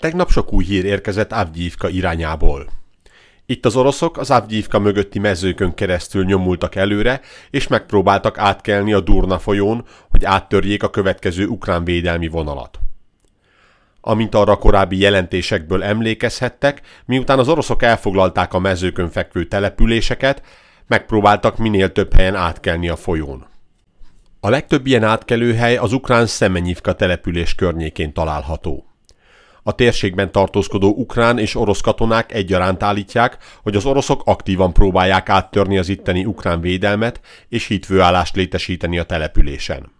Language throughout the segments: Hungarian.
Tegnap sok új hír érkezett Avgyívka irányából. Itt az oroszok az Avgyívka mögötti mezőkön keresztül nyomultak előre, és megpróbáltak átkelni a Durna folyón, hogy áttörjék a következő ukrán védelmi vonalat. Amint arra korábbi jelentésekből emlékezhettek, miután az oroszok elfoglalták a mezőkön fekvő településeket, megpróbáltak minél több helyen átkelni a folyón. A legtöbb ilyen átkelőhely az ukrán Szemenyivka település környékén található. A térségben tartózkodó ukrán és orosz katonák egyaránt állítják, hogy az oroszok aktívan próbálják áttörni az itteni ukrán védelmet és hitvőállást létesíteni a településen.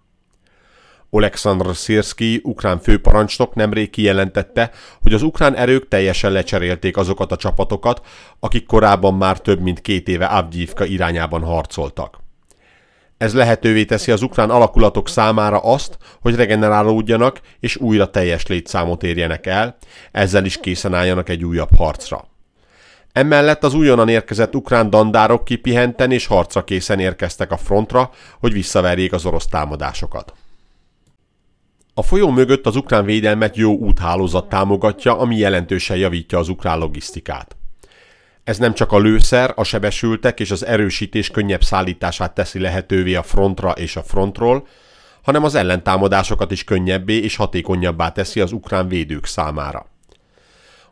Oleksandr Szirszki, ukrán főparancsnok nemrég kijelentette, hogy az ukrán erők teljesen lecserélték azokat a csapatokat, akik korábban már több mint két éve Abgyívka irányában harcoltak. Ez lehetővé teszi az ukrán alakulatok számára azt, hogy regenerálódjanak és újra teljes létszámot érjenek el, ezzel is készen álljanak egy újabb harcra. Emellett az újonnan érkezett ukrán dandárok kipihenten és harcra készen érkeztek a frontra, hogy visszaverjék az orosz támadásokat. A folyó mögött az ukrán védelmet jó úthálózat támogatja, ami jelentősen javítja az ukrán logisztikát. Ez nem csak a lőszer, a sebesültek és az erősítés könnyebb szállítását teszi lehetővé a frontra és a frontról, hanem az ellentámadásokat is könnyebbé és hatékonyabbá teszi az ukrán védők számára.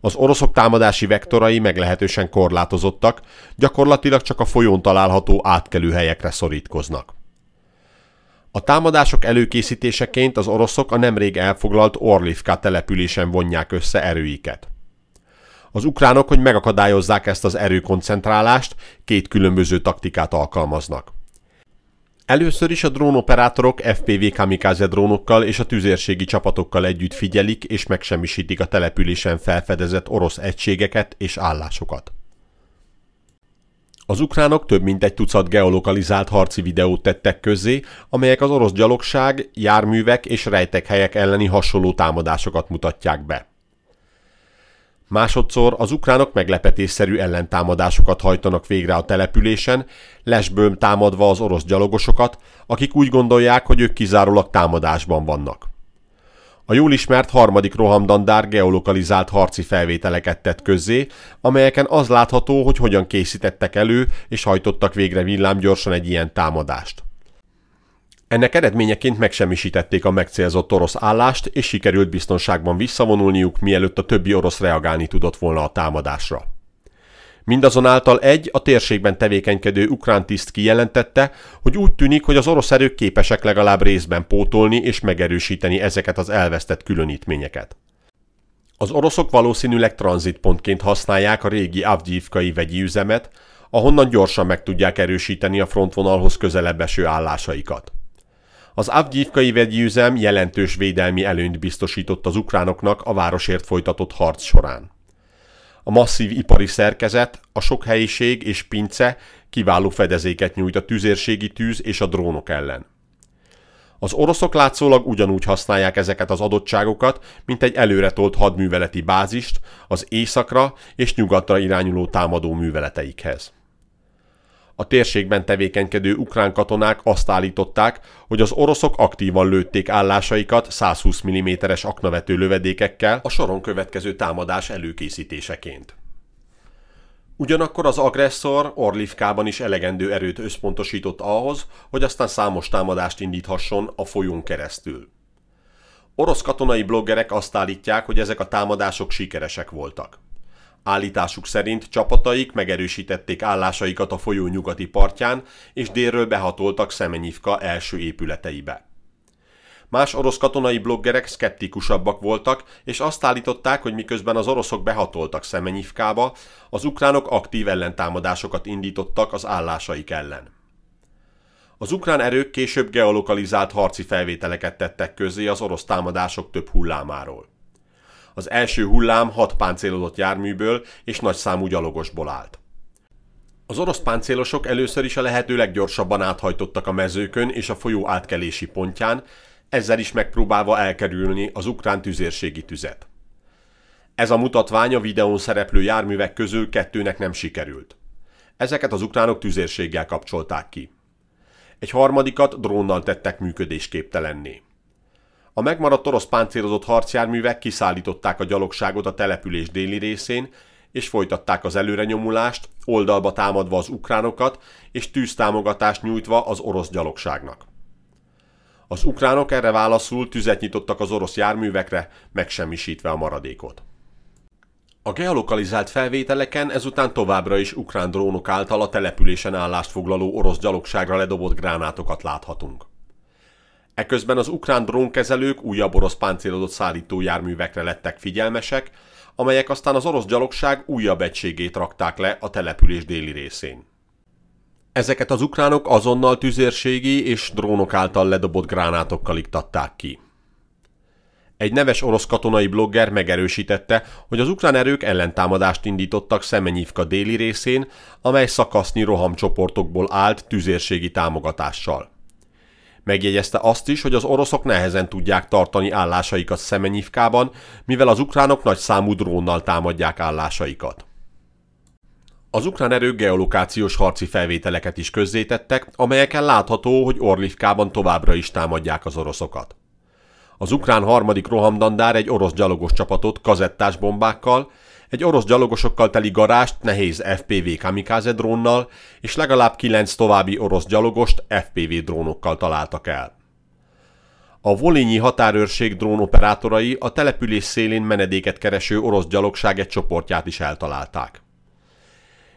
Az oroszok támadási vektorai meglehetősen korlátozottak, gyakorlatilag csak a folyón található átkelő helyekre szorítkoznak. A támadások előkészítéseként az oroszok a nemrég elfoglalt Orlivka településen vonják össze erőiket. Az ukránok, hogy megakadályozzák ezt az erőkoncentrálást, két különböző taktikát alkalmaznak. Először is a drónoperátorok FPV kamikáze drónokkal és a tüzérségi csapatokkal együtt figyelik és megsemmisítik a településen felfedezett orosz egységeket és állásokat. Az ukránok több mint egy tucat geolokalizált harci videót tettek közzé, amelyek az orosz gyalogság, járművek és helyek elleni hasonló támadásokat mutatják be. Másodszor az ukránok meglepetésszerű ellentámadásokat hajtanak végre a településen, lesbőm támadva az orosz gyalogosokat, akik úgy gondolják, hogy ők kizárólag támadásban vannak. A jól ismert harmadik rohamdandár geolokalizált harci felvételeket tett közzé, amelyeken az látható, hogy hogyan készítettek elő és hajtottak végre villámgyorsan egy ilyen támadást. Ennek eredményeként megsemmisítették a megcélzott orosz állást, és sikerült biztonságban visszavonulniuk, mielőtt a többi orosz reagálni tudott volna a támadásra. Mindazonáltal egy, a térségben tevékenykedő ukrán tiszt kijelentette, hogy úgy tűnik, hogy az orosz erők képesek legalább részben pótolni és megerősíteni ezeket az elvesztett különítményeket. Az oroszok valószínűleg tranzitpontként használják a régi Avgyívkai vegyi üzemet, ahonnan gyorsan meg tudják erősíteni a frontvonalhoz közelebb eső állásaikat. Az Avgyívkai vegyőzem jelentős védelmi előnyt biztosított az ukránoknak a városért folytatott harc során. A masszív ipari szerkezet, a sok helyiség és pince kiváló fedezéket nyújt a tüzérségi tűz és a drónok ellen. Az oroszok látszólag ugyanúgy használják ezeket az adottságokat, mint egy előretolt hadműveleti bázist az északra és nyugatra irányuló támadó műveleteikhez. A térségben tevékenykedő ukrán katonák azt állították, hogy az oroszok aktívan lőtték állásaikat 120 mm-es aknavető lövedékekkel a soron következő támadás előkészítéseként. Ugyanakkor az agresszor Orlivkában is elegendő erőt összpontosított ahhoz, hogy aztán számos támadást indíthasson a folyón keresztül. Orosz katonai bloggerek azt állítják, hogy ezek a támadások sikeresek voltak. Állításuk szerint csapataik megerősítették állásaikat a folyó nyugati partján, és délről behatoltak Szemenyivka első épületeibe. Más orosz katonai bloggerek szkeptikusabbak voltak, és azt állították, hogy miközben az oroszok behatoltak Szemenyivkába, az ukránok aktív ellentámadásokat indítottak az állásaik ellen. Az ukrán erők később geolokalizált harci felvételeket tettek közé az orosz támadások több hullámáról. Az első hullám hat páncélozott járműből és nagyszámú gyalogosból állt. Az orosz páncélosok először is a lehető leggyorsabban áthajtottak a mezőkön és a folyó átkelési pontján, ezzel is megpróbálva elkerülni az ukrán tüzérségi tüzet. Ez a mutatvány a videón szereplő járművek közül kettőnek nem sikerült. Ezeket az ukránok tüzérséggel kapcsolták ki. Egy harmadikat drónnal tettek működésképtelenné. A megmaradt orosz páncélozott harcjárművek kiszállították a gyalogságot a település déli részén, és folytatták az előrenyomulást, oldalba támadva az ukránokat, és tűztámogatást nyújtva az orosz gyalogságnak. Az ukránok erre válaszul tüzet nyitottak az orosz járművekre, megsemmisítve a maradékot. A geolokalizált felvételeken ezután továbbra is ukrán drónok által a településen állást foglaló orosz gyalogságra ledobott gránátokat láthatunk. Eközben az ukrán drónkezelők újabb orosz páncélozott szállítójárművekre lettek figyelmesek, amelyek aztán az orosz gyalogság újabb egységét rakták le a település déli részén. Ezeket az ukránok azonnal tüzérségi és drónok által ledobott gránátokkal iktatták ki. Egy neves orosz katonai blogger megerősítette, hogy az ukrán erők ellentámadást indítottak Szemenyivka déli részén, amely szakasznyi rohamcsoportokból állt tüzérségi támogatással. Megjegyezte azt is, hogy az oroszok nehezen tudják tartani állásaikat Szemenyivkában, mivel az ukránok nagy számú drónnal támadják állásaikat. Az ukrán erők geolokációs harci felvételeket is közzétettek, amelyeken látható, hogy Orlivkában továbbra is támadják az oroszokat. Az ukrán harmadik rohamdandár egy orosz gyalogos csapatot kazettás bombákkal egy orosz gyalogosokkal teli garást nehéz FPV kamikaze drónnal, és legalább kilenc további orosz gyalogost FPV drónokkal találtak el. A volinyi határőrség drónoperátorai a település szélén menedéket kereső orosz gyalogság egy csoportját is eltalálták.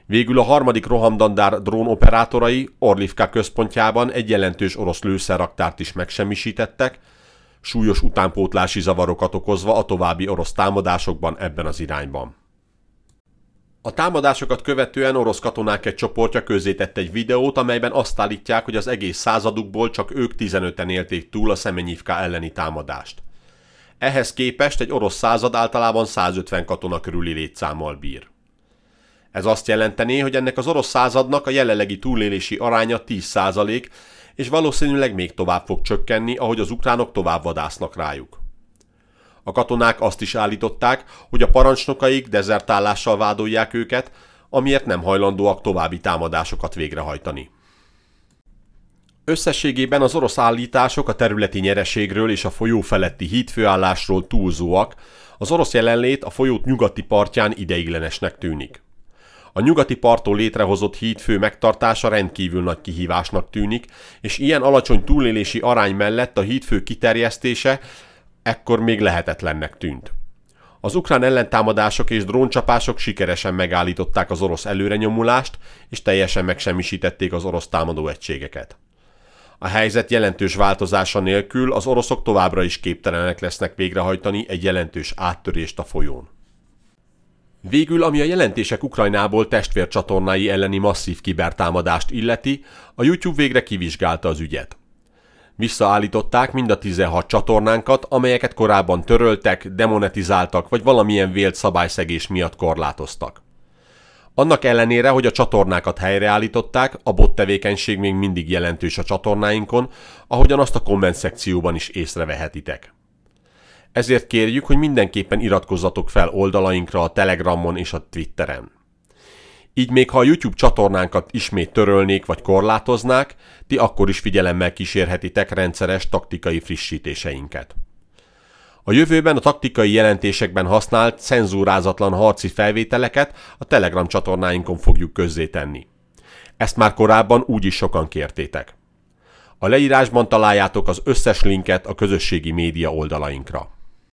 Végül a harmadik rohamdandár drónoperátorai Orlivka központjában egy jelentős orosz lőszerraktárt is megsemmisítettek, súlyos utánpótlási zavarokat okozva a további orosz támadásokban ebben az irányban. A támadásokat követően orosz katonák egy csoportja közzétett egy videót, amelyben azt állítják, hogy az egész századukból csak ők 15-en élték túl a Szemenyivka elleni támadást. Ehhez képest egy orosz század általában 150 katona körüli létszámmal bír. Ez azt jelenteni, hogy ennek az orosz századnak a jelenlegi túlélési aránya 10 és valószínűleg még tovább fog csökkenni, ahogy az ukránok tovább vadásznak rájuk. A katonák azt is állították, hogy a parancsnokaik dezertálással vádolják őket, amiért nem hajlandóak további támadásokat végrehajtani. Összességében az orosz állítások a területi nyereségről és a folyó feletti hídfőállásról túlzóak, az orosz jelenlét a folyót nyugati partján ideiglenesnek tűnik. A nyugati parttól létrehozott hídfő megtartása rendkívül nagy kihívásnak tűnik, és ilyen alacsony túlélési arány mellett a hídfő kiterjesztése ekkor még lehetetlennek tűnt. Az ukrán ellentámadások és dróncsapások sikeresen megállították az orosz előrenyomulást, és teljesen megsemmisítették az orosz támadó egységeket. A helyzet jelentős változása nélkül az oroszok továbbra is képtelenek lesznek végrehajtani egy jelentős áttörést a folyón. Végül, ami a jelentések Ukrajnából testvércsatornái elleni masszív kibertámadást illeti, a YouTube végre kivizsgálta az ügyet. Visszaállították mind a 16 csatornánkat, amelyeket korábban töröltek, demonetizáltak vagy valamilyen vélt szabályszegés miatt korlátoztak. Annak ellenére, hogy a csatornákat helyreállították, a bot tevékenység még mindig jelentős a csatornáinkon, ahogyan azt a komment szekcióban is észrevehetitek. Ezért kérjük, hogy mindenképpen iratkozzatok fel oldalainkra a Telegramon és a Twitteren. Így még ha a YouTube csatornánkat ismét törölnék vagy korlátoznák, ti akkor is figyelemmel kísérhetitek rendszeres taktikai frissítéseinket. A jövőben a taktikai jelentésekben használt cenzúrázatlan harci felvételeket a Telegram csatornáinkon fogjuk közzétenni. Ezt már korábban úgy is sokan kértétek. A leírásban találjátok az összes linket a közösségi média oldalainkra.